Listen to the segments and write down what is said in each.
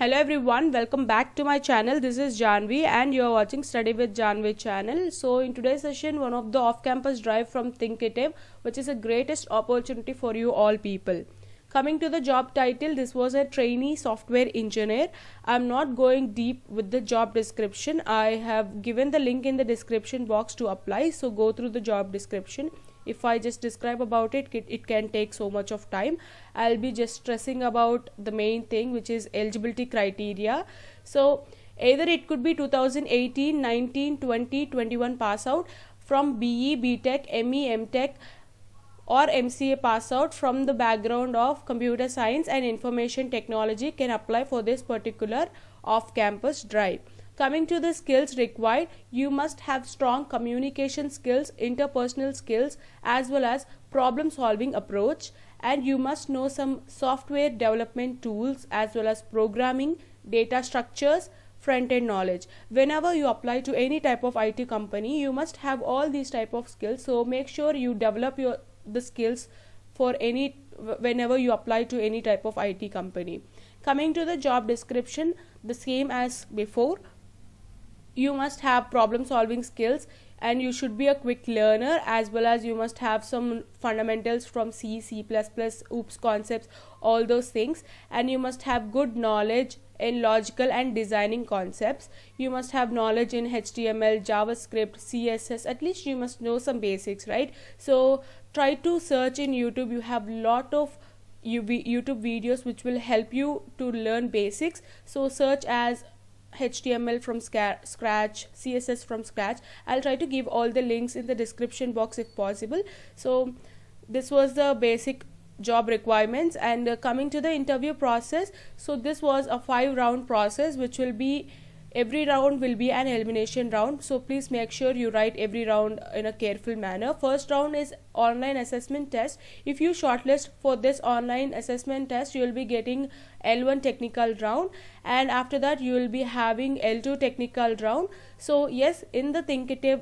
hello everyone welcome back to my channel this is Janvi and you're watching study with Janvi channel so in today's session one of the off-campus drive from Thinkative, which is a greatest opportunity for you all people coming to the job title this was a trainee software engineer I'm not going deep with the job description I have given the link in the description box to apply so go through the job description if i just describe about it, it can take so much of time i'll be just stressing about the main thing which is eligibility criteria so either it could be 2018 19 20 21 pass out from be btech me mtech or MCA pass out from the background of computer science and information technology can apply for this particular off campus drive. Coming to the skills required, you must have strong communication skills, interpersonal skills, as well as problem solving approach. And you must know some software development tools as well as programming, data structures, front end knowledge whenever you apply to any type of IT company you must have all these type of skills so make sure you develop your the skills for any whenever you apply to any type of IT company coming to the job description the same as before you must have problem solving skills and you should be a quick learner as well as you must have some fundamentals from C, C++, OOPS concepts, all those things and you must have good knowledge in logical and designing concepts. You must have knowledge in HTML, JavaScript, CSS, at least you must know some basics, right? So try to search in YouTube, you have lot of YouTube videos which will help you to learn basics. So search as HTML from scratch, CSS from scratch. I'll try to give all the links in the description box if possible. So this was the basic job requirements and uh, coming to the interview process. So this was a five round process which will be every round will be an elimination round so please make sure you write every round in a careful manner first round is online assessment test if you shortlist for this online assessment test you will be getting l1 technical round and after that you will be having l2 technical round so yes in the thinkative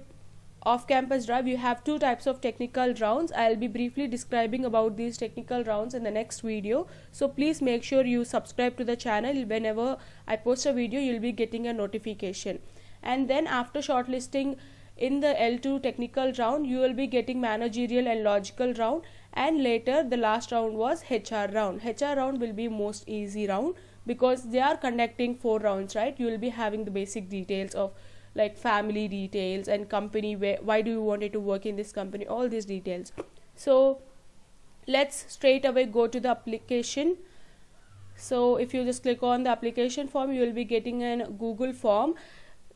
off campus drive you have two types of technical rounds i'll be briefly describing about these technical rounds in the next video so please make sure you subscribe to the channel whenever i post a video you'll be getting a notification and then after shortlisting in the l2 technical round you will be getting managerial and logical round and later the last round was hr round hr round will be most easy round because they are conducting four rounds right you will be having the basic details of like family details and company where why do you wanted to work in this company all these details so let's straight away go to the application so if you just click on the application form you will be getting a google form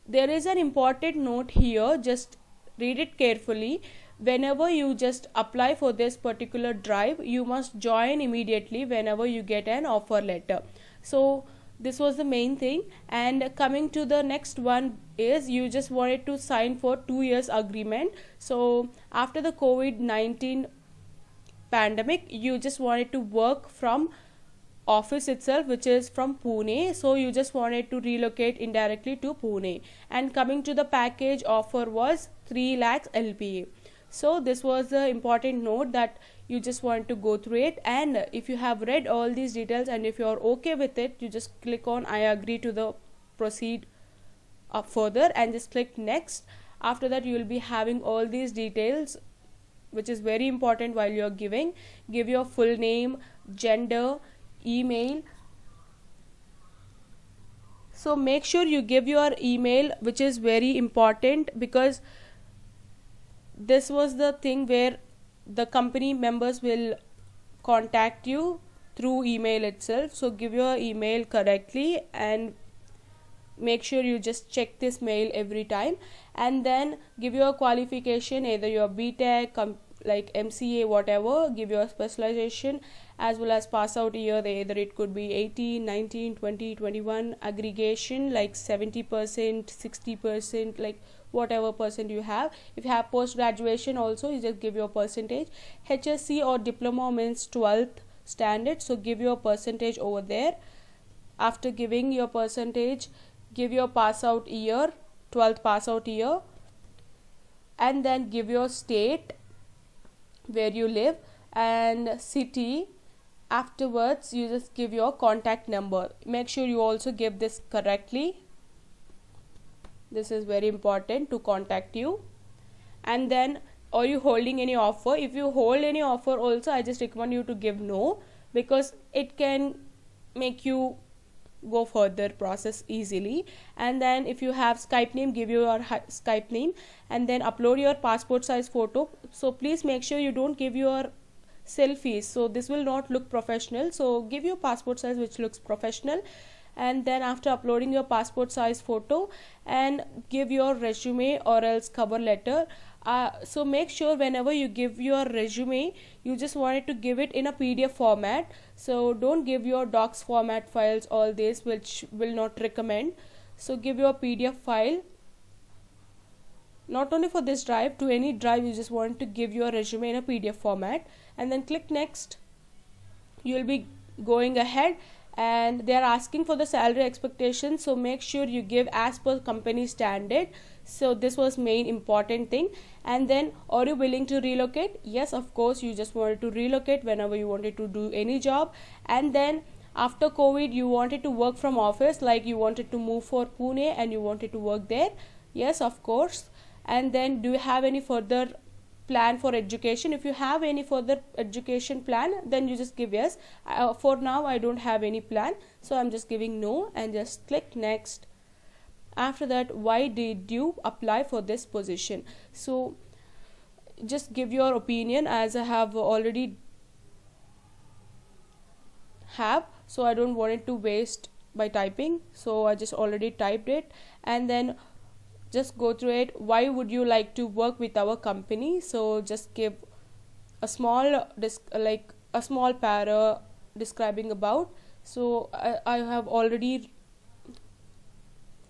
there is an important note here just read it carefully whenever you just apply for this particular drive you must join immediately whenever you get an offer letter so this was the main thing and coming to the next one is you just wanted to sign for two years agreement so after the covid-19 pandemic you just wanted to work from office itself which is from Pune so you just wanted to relocate indirectly to Pune and coming to the package offer was 3 lakhs LPA so this was the important note that you just want to go through it and if you have read all these details and if you are okay with it you just click on I agree to the proceed up further and just click next after that you will be having all these details which is very important while you're giving give your full name gender email so make sure you give your email which is very important because this was the thing where the company members will contact you through email itself so give your email correctly and make sure you just check this mail every time and then give your qualification either your btech com- like mca whatever give your specialization as well as pass out year either it could be 18 19 20 21 aggregation like 70% 60% like whatever percent you have if you have post graduation also you just give your percentage hsc or diploma means 12th standard so give your percentage over there after giving your percentage give your pass out year 12th pass out year and then give your state where you live and city afterwards you just give your contact number make sure you also give this correctly this is very important to contact you and then are you holding any offer if you hold any offer also i just recommend you to give no because it can make you go further process easily and then if you have skype name give your skype name and then upload your passport size photo so please make sure you don't give your selfies so this will not look professional so give your passport size which looks professional and then after uploading your passport size photo and give your resume or else cover letter uh, so make sure whenever you give your resume you just wanted to give it in a pdf format so don't give your docs format files all this which will not recommend so give your pdf file not only for this drive to any drive you just want to give your resume in a pdf format and then click next you'll be going ahead and they are asking for the salary expectation so make sure you give as per company standard so this was main important thing and then are you willing to relocate yes of course you just wanted to relocate whenever you wanted to do any job and then after covid you wanted to work from office like you wanted to move for pune and you wanted to work there yes of course and then do you have any further plan for education if you have any further education plan then you just give yes uh, for now i don't have any plan so i'm just giving no and just click next after that why did you apply for this position so just give your opinion as i have already have so i don't want it to waste by typing so i just already typed it and then just go through it why would you like to work with our company so just give a small like a small para describing about so I, I have already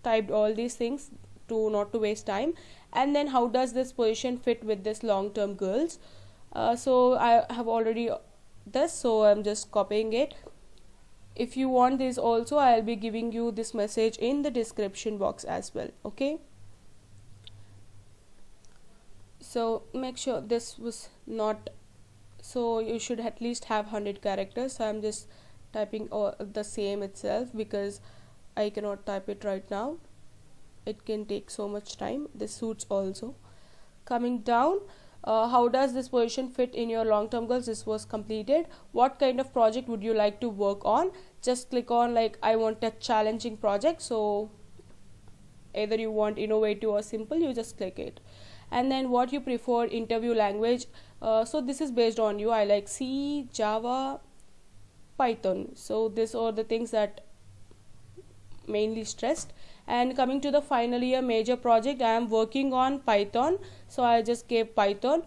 typed all these things to not to waste time and then how does this position fit with this long term goals uh, so I have already this so I'm just copying it if you want this also I'll be giving you this message in the description box as well okay so make sure this was not so you should at least have 100 characters so i'm just typing the same itself because i cannot type it right now it can take so much time this suits also coming down uh, how does this position fit in your long-term goals this was completed what kind of project would you like to work on just click on like i want a challenging project so either you want innovative or simple you just click it and then what you prefer interview language uh, so this is based on you i like c java python so these are the things that mainly stressed and coming to the final year major project i am working on python so i just gave python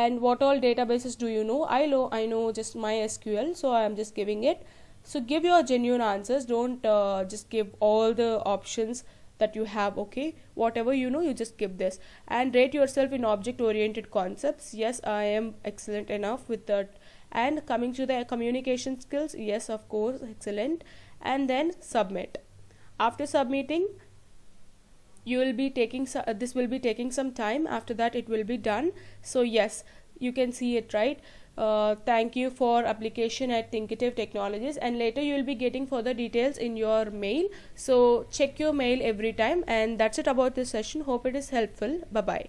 and what all databases do you know i know i know just mysql so i am just giving it so give your genuine answers don't uh, just give all the options that you have okay whatever you know you just give this and rate yourself in object oriented concepts yes i am excellent enough with that and coming to the communication skills yes of course excellent and then submit after submitting you will be taking uh, this will be taking some time after that it will be done so yes you can see it right uh, thank you for application at Thinkative Technologies and later you will be getting further details in your mail. So check your mail every time and that's it about this session. Hope it is helpful. Bye bye.